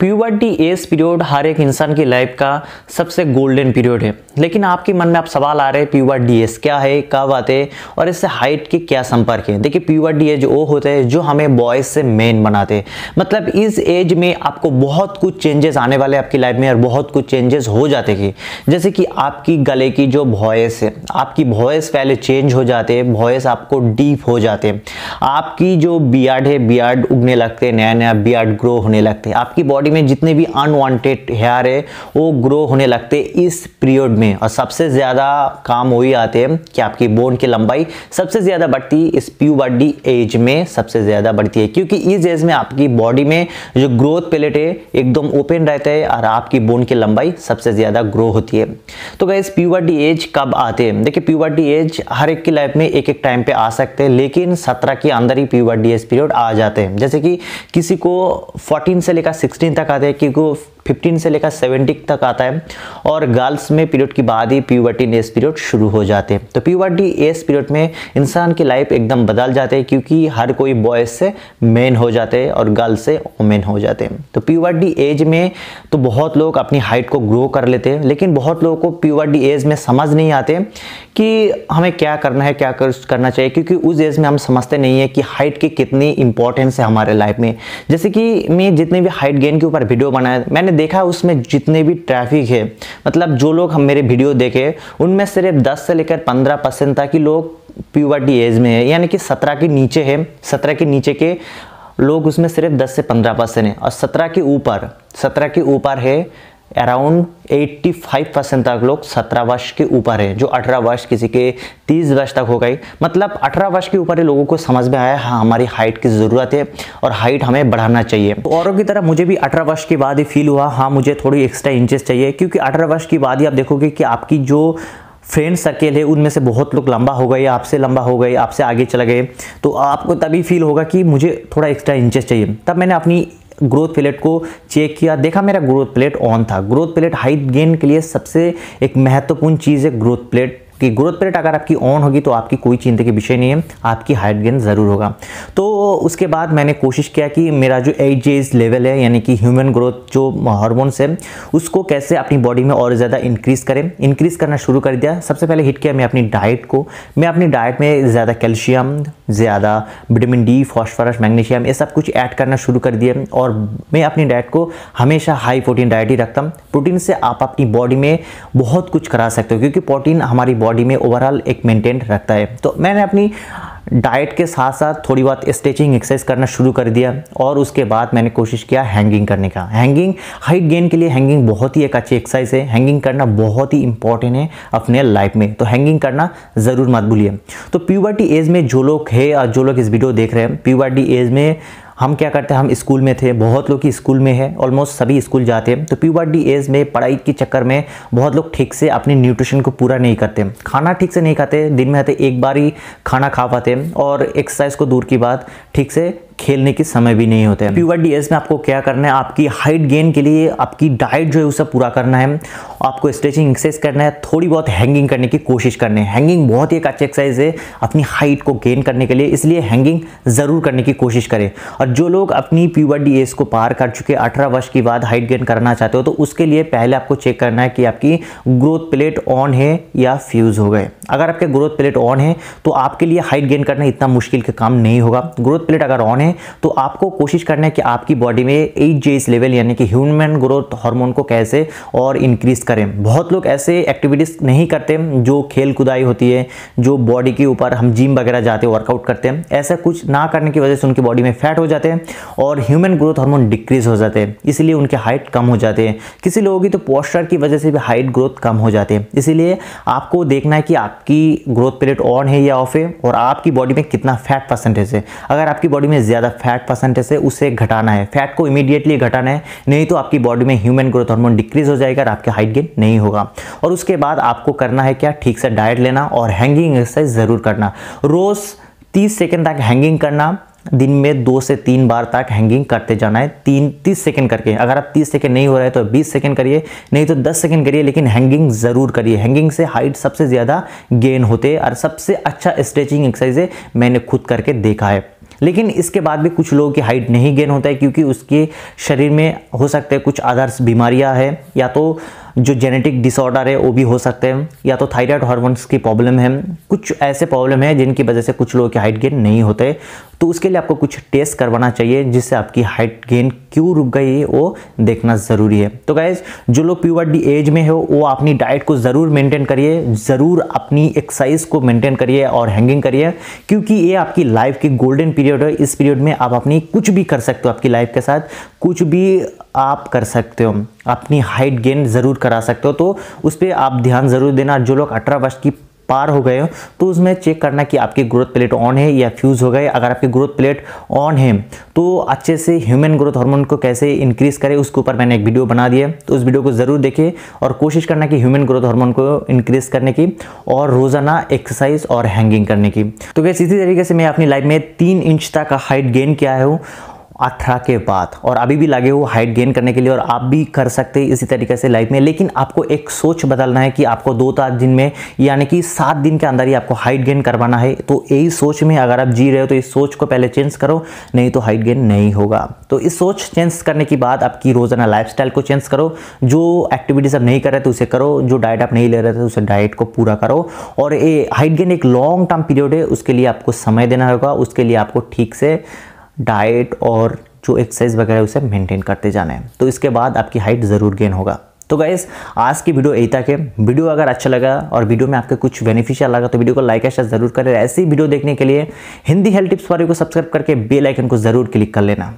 puberty as period हर एक इंसान की लाइफ का सबसे गोल्डन पीरियड है लेकिन आपके मन में आप सवाल आ रहे हैं प्यूबर्टी एज क्या है कब आते हैं और इससे हाइट के क्या संपर्क है देखिए प्यूबर्टी एज वो होते हैं जो हमें बॉयज से मेन बनाते हैं मतलब इस एज में आपको बहुत कुछ चेंजेस आने वाले आपकी लाइफ में और बहुत कुछ चेंजेस हो जाते हैं जैसे कि आपकी गले की जो वॉयस है आपकी वॉयस पहले चेंज हो जाते हैं वॉयस आपको डीप हो जाते हैं आपकी जो बियार्ड है बियार्ड उगने लगते हैं नया नया बियार्ड ग्रो होने लगते हैं आपकी बॉडी में जितने भी अनवांटेड हेयर है वो ग्रो होने लगते हैं इस पीरियड में और सबसे ज़्यादा काम वही आते हैं कि आपकी बोन की लंबाई सबसे ज़्यादा बढ़ती इस प्यूबर्डी एज में सबसे ज़्यादा बढ़ती है क्योंकि इस एज में आपकी बॉडी में जो ग्रोथ पेलेट है एकदम ओपन रहता है और आपकी बोन की लंबाई सबसे ज़्यादा ग्रो होती है तो गैस प्यूबर्डी एज कब आते हैं देखिए प्यूबर्डी एज हर एक की लाइफ में एक एक टाइम पे आ सकते हैं लेकिन सत्रह ताकि अंदर ही प्यूबर डी पीरियड आ जाते हैं जैसे कि किसी को 14 से लेकर 16 तक आते हैं किसी को फिफ्टीन से लेकर सेवेंटी तक आता है और गर्ल्स में पीरियड के बाद ही प्यूबर्टी एज पीरियड शुरू हो जाते हैं तो प्यूबर्टी एज पीरियड में इंसान की लाइफ एकदम बदल जाते हैं क्योंकि हर कोई बॉयज से मेन हो जाते हैं और गर्ल्स से वोमेन हो जाते हैं तो प्यूबर्टी एज में तो बहुत लोग अपनी हाइट को ग्रो कर लेते हैं लेकिन बहुत लोगों को प्यूबर्टी एज में समझ नहीं आते कि हमें क्या करना है क्या करना चाहिए क्योंकि उस एज में हम समझते नहीं है कि हाइट की कितनी इंपॉर्टेंस है हमारे लाइफ में जैसे कि मैं जितने भी हाइट गेन के ऊपर वीडियो बनाया मैंने मैंने देखा उसमें जितने भी ट्रैफिक है मतलब जो लोग हम मेरे वीडियो देखे उनमें सिर्फ 10 से लेकर 15 परसेंट तक ही लोग प्यूबर्टी एज में है यानी कि 17 के नीचे है 17 के नीचे के लोग उसमें सिर्फ 10 से 15 परसेंट है और 17 के ऊपर 17 के ऊपर है अराउंड 85 परसेंट तक लोग 17 वर्ष के ऊपर है जो 18 वर्ष किसी के 30 वर्ष तक हो गए मतलब 18 वर्ष के ऊपर ही लोगों को समझ में आया हाँ हमारी हाइट की ज़रूरत है और हाइट हमें बढ़ाना चाहिए तो औरों की तरह मुझे भी 18 वर्ष के बाद ही फील हुआ हाँ मुझे थोड़ी एक्स्ट्रा इंचेस चाहिए क्योंकि अठारह वर्ष के बाद ही आप देखोगे कि आपकी जो फ्रेंड सर्किल है उनमें से बहुत लोग लंबा हो गए आपसे लंबा हो गए आपसे आगे चले गए तो आपको तभी फील होगा कि मुझे थोड़ा एक्स्ट्रा इंचेस चाहिए तब मैंने अपनी ग्रोथ प्लेट को चेक किया देखा मेरा ग्रोथ प्लेट ऑन था ग्रोथ प्लेट हाइट गेन के लिए सबसे एक महत्वपूर्ण चीज़ है ग्रोथ प्लेट कि ग्रोथ प्लेट अगर आपकी ऑन होगी तो आपकी कोई चिंता की विषय नहीं है आपकी हाइट गेन ज़रूर होगा तो उसके बाद मैंने कोशिश किया कि मेरा जो एच एज लेवल है यानी कि ह्यूमन ग्रोथ जो हार्मोन्स है उसको कैसे अपनी बॉडी में और ज़्यादा इंक्रीज़ करें इंक्रीज़ करना शुरू कर दिया सबसे पहले हिट किया मैं अपनी डाइट को मैं अपनी डाइट में ज़्यादा कैल्शियम ज़्यादा विटामिन डी फॉस्फोरस मैग्नीशियम ये सब कुछ ऐड करना शुरू कर दिए और मैं अपनी डाइट को हमेशा हाई प्रोटीन डाइट ही रखता हूँ प्रोटीन से आप अपनी बॉडी में बहुत कुछ करा सकते हो क्योंकि प्रोटीन हमारी बॉडी में ओवरऑल एक मेंटेन रखता है तो मैंने अपनी डाइट के साथ साथ थोड़ी बहुत स्ट्रेचिंग एक्सरसाइज करना शुरू कर दिया और उसके बाद मैंने कोशिश किया हैंगिंग करने का हैंगिंग हाइट गेन के लिए हैंगिंग बहुत ही एक अच्छी एक्सरसाइज है हैंगिंग करना बहुत ही इंपॉर्टेंट है अपने लाइफ में तो हैंगिंग करना ज़रूर मत भूलिए तो प्यूबर्टी एज में जो लोग है और जो लोग इस वीडियो देख रहे हैं प्यूबर्टी एज में हम क्या करते हैं हम स्कूल में थे बहुत लोग ही स्कूल में है ऑलमोस्ट सभी स्कूल जाते हैं तो प्यूबर्टी एज में पढ़ाई के चक्कर में बहुत लोग ठीक से अपने न्यूट्रिशन को पूरा नहीं करते खाना ठीक से नहीं खाते दिन में आते एक बार ही खाना खा पाते और एक्सरसाइज को दूर की बात ठीक से खेलने के समय भी नहीं होते हैं प्यूवर डी में आपको क्या करना है आपकी हाइट गेन के लिए आपकी डाइट जो है उसे पूरा करना है आपको स्ट्रेचिंग एक्सरसाइज करना है थोड़ी बहुत हैंगिंग करने की कोशिश करनी है हैंगिंग बहुत ही एक अच्छी एक्सरसाइज है अपनी हाइट को गेन करने के लिए इसलिए हैंगिंग ज़रूर करने की कोशिश करें और जो लोग अपनी प्यूबर्टी एज को पार कर चुके अठारह वर्ष के बाद हाइट गेन करना चाहते हो तो उसके लिए पहले आपको चेक करना है कि आपकी ग्रोथ प्लेट ऑन है या फ्यूज़ हो गए अगर आपके ग्रोथ प्लेट ऑन है तो आपके लिए हाइट गेन करना इतना मुश्किल का काम नहीं होगा ग्रोथ प्लेट अगर ऑन है तो आपको कोशिश करना है कि आपकी बॉडी में एच लेवल यानी कि ह्यूमन ग्रोथ हार्मोन को कैसे और इंक्रीज़ करें बहुत लोग ऐसे एक्टिविटीज़ नहीं करते जो खेल कुदाई होती है जो बॉडी के ऊपर हम जिम वगैरह जाते हैं वर्कआउट करते हैं ऐसा कुछ ना करने की वजह से उनकी बॉडी में फैट हो जाते हैं और ह्यूमन ग्रोथ हार्मोन डिक्रीज हो जाते हैं इसीलिए उनके हाइट कम हो जाते हैं किसी लोगों की तो पोस्टर की वजह से भी हाइट ग्रोथ कम हो जाते हैं इसीलिए आपको देखना है कि आपकी ग्रोथ पीरियड ऑन है या ऑफ है और आपकी बॉडी में कितना फैट परसेंटेज है अगर आपकी बॉडी में ज़्यादा फैट परसेंटेज है उसे घटाना है फैट को इमीडिएटली घटाना है नहीं तो आपकी बॉडी में ह्यूमन ग्रोथ हार्मोन डिक्रीज हो जाएगा और आपके हाइट लेकिन नहीं होगा और उसके बाद आपको करना है क्या ठीक से डाइट लेना और हैंगिंग एक्सरसाइज ज़रूर करना रोज़ तीस सेकेंड तक हैंगिंग करना दिन में दो से तीन बार तक हैंगिंग करते जाना है तीन तीस सेकेंड करके अगर आप तीस सेकेंड नहीं हो रहा है तो बीस सेकेंड करिए नहीं तो दस सेकेंड करिए लेकिन हैंगिंग ज़रूर करिए हैंगिंग से हाइट सबसे ज़्यादा गेन होते हैं और सबसे अच्छा स्ट्रेचिंग एक्सरसाइज है मैंने खुद करके देखा है लेकिन इसके बाद भी कुछ लोगों की हाइट नहीं गेन होता है क्योंकि उसके शरीर में हो सकते हैं कुछ आदर्श बीमारियां हैं या तो जो जेनेटिक डिसऑर्डर है वो भी हो सकते हैं या तो थायराइड हार्मोन्स की प्रॉब्लम है कुछ ऐसे प्रॉब्लम है जिनकी वजह से कुछ लोगों के हाइट गेन नहीं होते तो उसके लिए आपको कुछ टेस्ट करवाना चाहिए जिससे आपकी हाइट गेन क्यों रुक गई है वो देखना ज़रूरी है तो गाइज जो लोग डी एज में हो वो अपनी डाइट को ज़रूर मेंटेन करिए ज़रूर अपनी एक्सरसाइज को मेंटेन करिए और हैंगिंग करिए क्योंकि ये आपकी लाइफ की गोल्डन पीरियड है इस पीरियड में आप अपनी कुछ भी कर सकते हो आपकी लाइफ के साथ कुछ भी आप कर सकते हो अपनी हाइट गेन ज़रूर करा सकते हो तो उस पर आप ध्यान ज़रूर देना जो लोग अठारह वर्ष की पार हो गए हो तो उसमें चेक करना कि आपकी ग्रोथ प्लेट ऑन है या फ्यूज़ हो गए अगर आपकी ग्रोथ प्लेट ऑन है तो अच्छे से ह्यूमन ग्रोथ हार्मोन को कैसे इंक्रीज़ करें उसके ऊपर मैंने एक वीडियो बना दिया तो उस वीडियो को ज़रूर देखें और कोशिश करना कि ह्यूमन ग्रोथ हार्मोन को इंक्रीज़ करने की और रोज़ाना एक्सरसाइज और हैंगिंग करने की तो वैसे इसी तरीके से मैं अपनी लाइफ में तीन इंच तक हाइट गेन किया हूँ अठारह के बाद और अभी भी लगे हो हाइट गेन करने के लिए और आप भी कर सकते हैं इसी तरीके से लाइफ में लेकिन आपको एक सोच बदलना है कि आपको दो चार दिन में यानी कि सात दिन के अंदर ही आपको हाइट गेन करवाना है तो यही सोच में अगर आप जी रहे हो तो इस सोच को पहले चेंज करो नहीं तो हाइट गेन नहीं होगा तो इस सोच चेंज करने के बाद आपकी रोज़ाना लाइफ को चेंज करो जो एक्टिविटीज़ आप नहीं कर रहे थे उसे करो जो डाइट आप नहीं ले रहे थे उसे डाइट को पूरा करो और ये हाइट गेन एक लॉन्ग टर्म पीरियड है उसके लिए आपको समय देना होगा उसके लिए आपको ठीक से डाइट और जो एक्सरसाइज वगैरह उसे मेंटेन करते जाना है तो इसके बाद आपकी हाइट ज़रूर गेन होगा तो गाइज आज की वीडियो यही तक है वीडियो अगर अच्छा लगा और वीडियो में आपके कुछ बेनिफिशियल लगा तो वीडियो को लाइक या शेयर जरूर करें ऐसी वीडियो देखने के लिए हिंदी हेल्थ टिप्स वाले को सब्सक्राइब करके बेल आइकन को जरूर क्लिक कर लेना